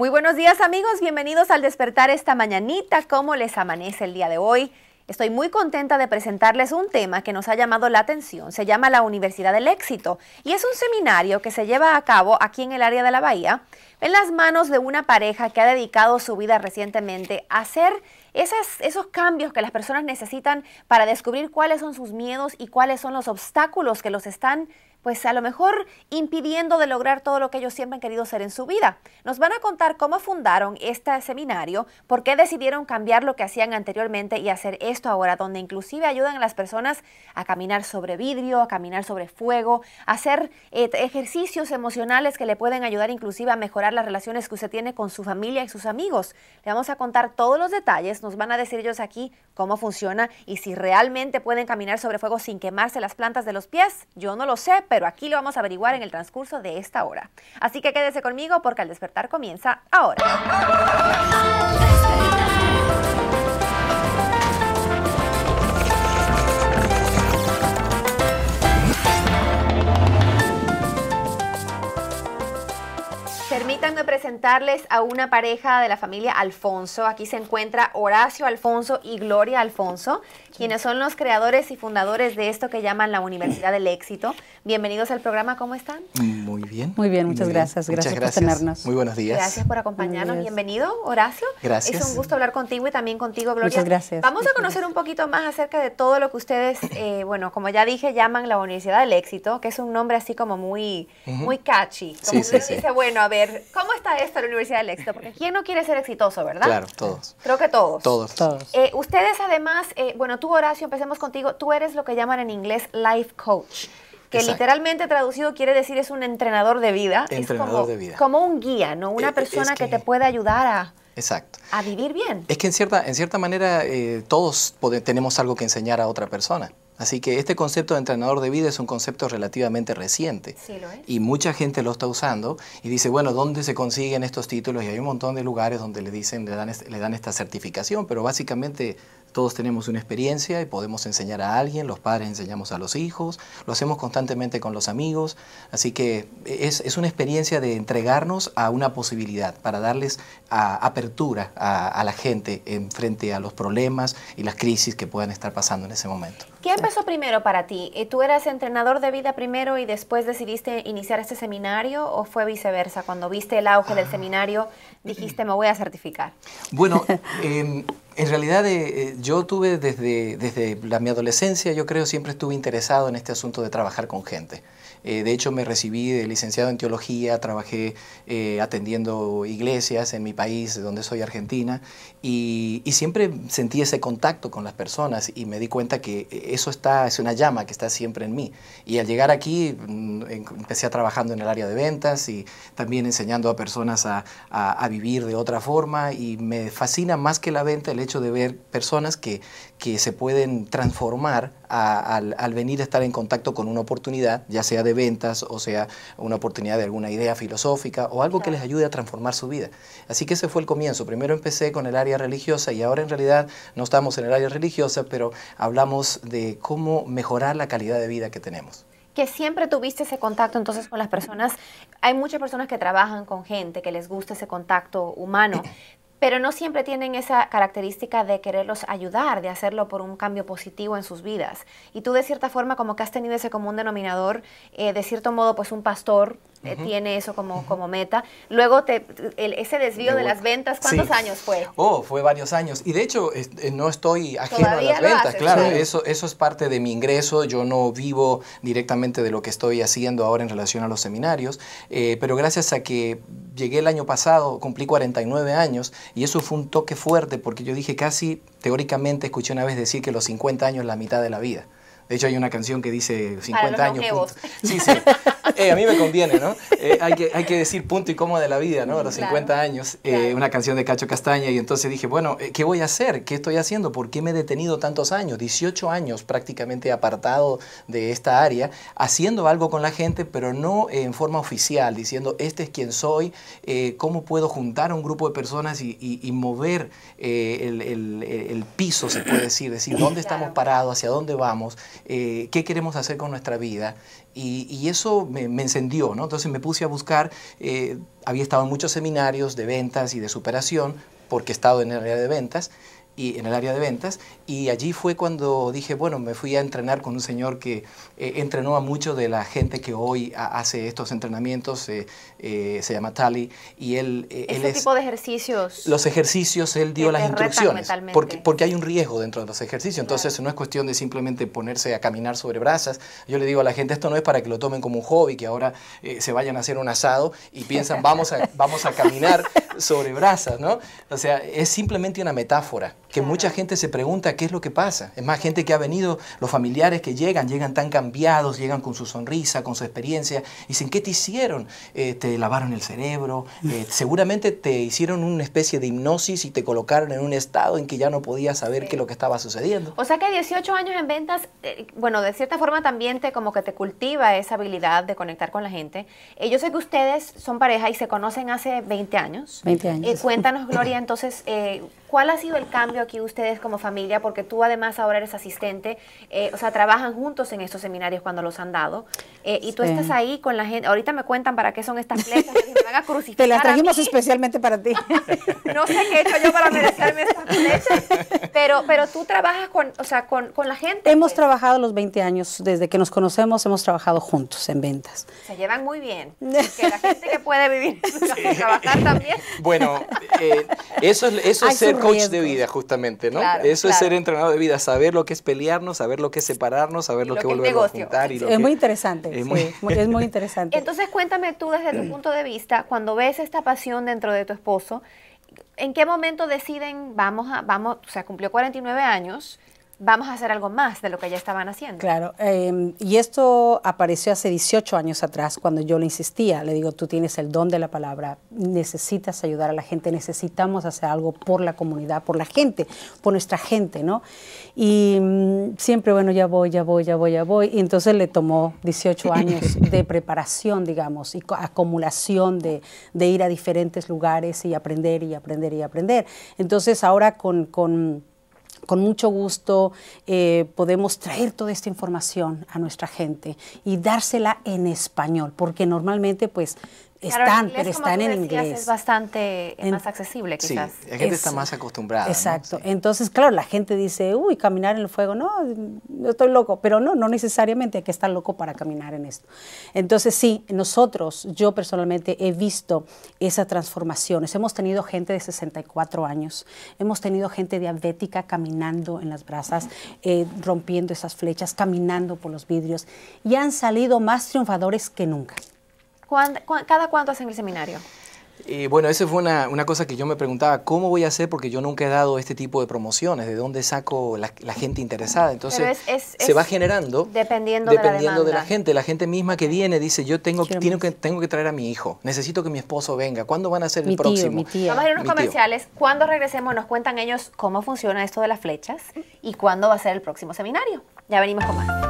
Muy buenos días amigos, bienvenidos al despertar esta mañanita, ¿cómo les amanece el día de hoy? Estoy muy contenta de presentarles un tema que nos ha llamado la atención. Se llama la Universidad del Éxito y es un seminario que se lleva a cabo aquí en el área de la Bahía en las manos de una pareja que ha dedicado su vida recientemente a hacer esos cambios que las personas necesitan para descubrir cuáles son sus miedos y cuáles son los obstáculos que los están pues a lo mejor impidiendo de lograr todo lo que ellos siempre han querido ser en su vida. Nos van a contar cómo fundaron este seminario, por qué decidieron cambiar lo que hacían anteriormente y hacer esto ahora, donde inclusive ayudan a las personas a caminar sobre vidrio, a caminar sobre fuego, a hacer eh, ejercicios emocionales que le pueden ayudar inclusive a mejorar las relaciones que usted tiene con su familia y sus amigos. Le vamos a contar todos los detalles, nos van a decir ellos aquí cómo funciona y si realmente pueden caminar sobre fuego sin quemarse las plantas de los pies. Yo no lo sé, pero aquí lo vamos a averiguar en el transcurso de esta hora. Así que quédese conmigo porque al despertar comienza ahora. Permítanme presentarles a una pareja de la familia Alfonso. Aquí se encuentra Horacio Alfonso y Gloria Alfonso, quienes son los creadores y fundadores de esto que llaman la Universidad del Éxito. Bienvenidos al programa, ¿cómo están? Muy bien. Muy bien, muchas gracias. Gracias, por tenernos. Muy buenos días. Gracias por acompañarnos. Bienvenido, Horacio. Gracias. Es un gusto hablar contigo y también contigo, Gloria. Muchas gracias. Vamos a conocer un poquito más acerca de todo lo que ustedes, eh, bueno, como ya dije, llaman la Universidad del Éxito, que es un nombre así como muy, muy catchy. Como sí, uno bueno, a ver, ¿cómo está esto en la Universidad del Éxito? Porque ¿quién no quiere ser exitoso, verdad? Claro, todos. Creo que todos. Todos. Todos. Eh, ustedes además, eh, bueno, tú Horacio, empecemos contigo, tú eres lo que llaman en inglés life coach que literalmente traducido quiere decir es un entrenador de vida. Entrenador como, de vida. Como un guía, ¿no? Una eh, persona que, te puede ayudar a, Exacto. a vivir bien. Es que en cierta, en cierta manera todos tenemos algo que enseñar a otra persona. Así que este concepto de entrenador de vida es un concepto relativamente reciente. Y mucha gente lo está usando y dice, bueno, ¿dónde se consiguen estos títulos? Y hay un montón de lugares donde le dicen, le dan, le dan esta certificación, pero básicamente todos tenemos una experiencia y podemos enseñar a alguien, los padres enseñamos a los hijos, lo hacemos constantemente con los amigos, así que es, una experiencia de entregarnos a una posibilidad para darles apertura a, la gente en frente a los problemas y las crisis que puedan estar pasando en ese momento. ¿Qué empezó primero para ti? Eh, ¿Tú eras entrenador de vida primero y después decidiste iniciar este seminario o fue viceversa? Cuando viste el auge del ah. seminario dijiste me voy a certificar. Bueno, em, en realidad eh, eh, yo tuve desde, desde la, mi adolescencia, yo creo, siempre estuve interesado en este asunto de trabajar con gente. Eh, de hecho, me recibí de licenciado en teología, trabajé atendiendo iglesias en mi país, donde soy argentina, y, y, siempre sentí ese contacto con las personas y me di cuenta que eso está, es una llama que está siempre en mí. Y al llegar aquí, mm, empecé trabajando en el área de ventas y también enseñando a personas a, a, vivir de otra forma, y me fascina más que la venta hecho de ver personas que, que se pueden transformar al, al, venir a estar en contacto con una oportunidad, ya sea de ventas o sea una oportunidad de alguna idea filosófica o algo que les ayude a transformar su vida. Así que ese fue el comienzo. Primero empecé con el área religiosa y ahora en realidad no estamos en el área religiosa, pero hablamos de cómo mejorar la calidad de vida que tenemos que siempre tuviste ese contacto entonces con las personas. Hay muchas personas que trabajan con gente, que les gusta ese contacto humano, pero no siempre tienen esa característica de quererlos ayudar, de hacerlo por un cambio positivo en sus vidas. Y tú de cierta forma como que has tenido ese común denominador, eh, de cierto modo pues un pastor eh, tiene eso como, meta. Luego, ese desvío de, las ventas, ¿cuántos años fue? Oh, fue varios años. Y de hecho, eh, no estoy ajeno a las ventas, claro. Eso, eso es parte de mi ingreso. Yo no vivo directamente de lo que estoy haciendo ahora en relación a los seminarios. Eh, pero gracias a que llegué el año pasado, cumplí 49 años y eso fue un toque fuerte porque yo dije casi, teóricamente, escuché una vez decir que los 50 años es la mitad de la vida. De hecho, hay una canción que dice 50 años. Sí, sí. Eh, a mí me conviene, ¿no? Eh, hay, que, decir punto y coma de la vida, ¿no? A los 50 años. Eh, una canción de Cacho Castaña. Y entonces dije, bueno, ¿qué voy a hacer? ¿Qué estoy haciendo? ¿Por qué me he detenido tantos años? 18 años prácticamente apartado de esta área, haciendo algo con la gente, pero no en forma oficial, diciendo, este es quien soy, cómo puedo juntar a un grupo de personas y, mover el, piso, se puede decir, decir, dónde estamos parados, hacia dónde vamos eh, qué queremos hacer con nuestra vida. Y, eso me, encendió, ¿no? Entonces me puse a buscar, eh, había estado en muchos seminarios de ventas y de superación, porque he estado en el área de ventas, y en el área de ventas y allí fue cuando dije, bueno, me fui a entrenar con un señor que eh, entrenó a muchos de la gente que hoy hace estos entrenamientos, eh, eh, se llama Tali, y él... tipo de ejercicios? Los ejercicios, él dio las instrucciones, porque, porque hay un riesgo dentro de los ejercicios, entonces no es cuestión de simplemente ponerse a caminar sobre brasas, yo le digo a la gente, esto no es para que lo tomen como un hobby, que ahora se vayan a hacer un asado y piensan, vamos a, vamos a caminar sobre brasas, ¿no? O sea, es simplemente una metáfora que mucha gente se pregunta qué es lo que pasa. Es más, gente que ha venido, los familiares que llegan, llegan tan cambiados, llegan con su sonrisa, con su experiencia, dicen, ¿qué te hicieron? Eh, te lavaron el cerebro, eh, seguramente te hicieron una especie de hipnosis y te colocaron en un estado en que ya no podías saber qué es lo que estaba sucediendo. O sea que 18 años en ventas, eh, bueno, de cierta forma también te como que te cultiva esa habilidad de conectar con la gente. yo sé que ustedes son pareja y se conocen hace 20 años. 20 años. cuéntanos, Gloria, entonces, ¿cuál ha sido el cambio? aquí ustedes como familia? Porque tú además ahora eres asistente, eh, o sea, trabajan juntos en estos seminarios cuando los han dado. Eh, y tú estás ahí con la gente, ahorita me cuentan para qué son estas flechas, Te las trajimos especialmente para ti. no sé qué he hecho yo para merecerme estas flechas. Pero, pero tú trabajas con, o sea, con, la gente. Hemos pues. trabajado los 20 años, desde que nos conocemos hemos trabajado juntos en ventas. Se llevan muy bien. que la gente que puede vivir trabajar también. Bueno, eh, eso es, eso es ser coach de vida, justamente, ¿no? eso es ser entrenador de vida, saber lo que es pelearnos, saber lo que es separarnos, saber lo, que, es volver a juntar. Y lo es muy interesante, es muy, es muy interesante. Entonces cuéntame tú desde tu punto de vista, cuando ves esta pasión dentro de tu esposo, ¿en qué momento deciden, vamos a, vamos, o sea, cumplió 49 años, vamos a hacer algo más de lo que ya estaban haciendo. Claro, em, y esto apareció hace 18 años atrás cuando yo le insistía, le digo, tú tienes el don de la palabra, necesitas ayudar a la gente, necesitamos hacer algo por la comunidad, por la gente, por nuestra gente, ¿no? Y mm, siempre, bueno, ya voy, ya voy, ya voy, ya voy, y entonces le tomó 18 años de preparación, digamos, y acumulación de, ir a diferentes lugares y aprender y aprender y aprender. Entonces ahora con con mucho gusto eh, podemos traer toda esta información a nuestra gente y dársela en español, porque normalmente pues están, pero están en inglés. Es bastante más accesible, quizás. Sí, la gente está más acostumbrada. Exacto. Entonces, claro, la gente dice, uy, caminar en el fuego, no, yo estoy loco. Pero no, no necesariamente hay que estar loco para caminar en esto. Entonces, sí, nosotros, yo personalmente he visto esas transformaciones. Hemos tenido gente de 64 años, hemos tenido gente diabética caminando en las brasas, eh, rompiendo esas flechas, caminando por los vidrios, y han salido más triunfadores que nunca. ¿Cada cuánto hacen el seminario? Eh, bueno, esa fue una, cosa que yo me preguntaba, ¿cómo voy a hacer? Porque yo nunca he dado este tipo de promociones, ¿de dónde saco la, gente interesada? Entonces, se va generando dependiendo, de, la gente. La gente misma que viene dice, yo tengo, que, tengo que traer a mi hijo, necesito que mi esposo venga, ¿cuándo van a ser el próximo? Vamos a ir a unos comerciales, cuando regresemos nos cuentan ellos cómo funciona esto de las flechas y cuándo va a ser el próximo seminario. Ya venimos con más.